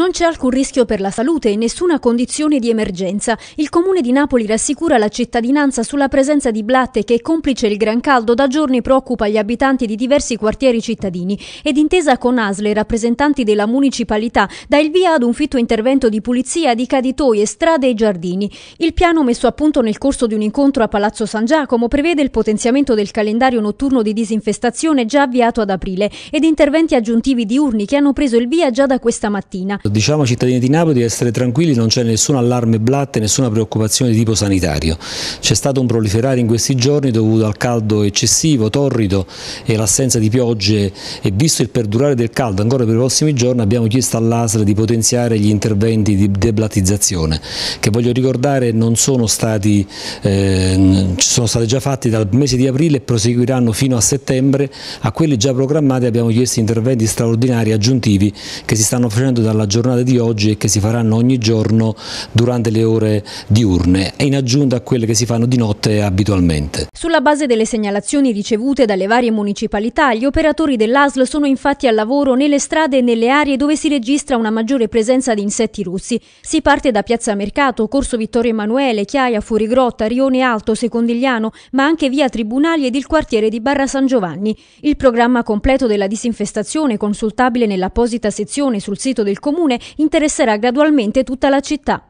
Non c'è alcun rischio per la salute e nessuna condizione di emergenza. Il comune di Napoli rassicura la cittadinanza sulla presenza di blatte che, complice il gran caldo, da giorni preoccupa gli abitanti di diversi quartieri cittadini ed intesa con Asle, rappresentanti della municipalità dà il via ad un fitto intervento di pulizia di caditoie, strade e giardini. Il piano messo a punto nel corso di un incontro a Palazzo San Giacomo prevede il potenziamento del calendario notturno di disinfestazione già avviato ad aprile ed interventi aggiuntivi diurni che hanno preso il via già da questa mattina. Diciamo ai cittadini di Napoli di essere tranquilli, non c'è nessun allarme blatte, nessuna preoccupazione di tipo sanitario. C'è stato un proliferare in questi giorni dovuto al caldo eccessivo, torrido e l'assenza di piogge e visto il perdurare del caldo ancora per i prossimi giorni abbiamo chiesto all'ASL di potenziare gli interventi di deblatizzazione che voglio ricordare non sono stati, eh, sono stati già fatti dal mese di aprile e proseguiranno fino a settembre. A quelli già programmati abbiamo chiesto interventi straordinari aggiuntivi che si stanno facendo dalla giornata giornate di oggi e che si faranno ogni giorno durante le ore diurne e in aggiunta a quelle che si fanno di notte abitualmente. Sulla base delle segnalazioni ricevute dalle varie municipalità, gli operatori dell'ASL sono infatti al lavoro nelle strade e nelle aree dove si registra una maggiore presenza di insetti russi. Si parte da Piazza Mercato, Corso Vittorio Emanuele, Chiaia, Fuorigrotta, Rione Alto, Secondigliano, ma anche via Tribunali ed il quartiere di Barra San Giovanni. Il programma completo della disinfestazione, consultabile nell'apposita sezione sul sito del comune, comune interesserà gradualmente tutta la città.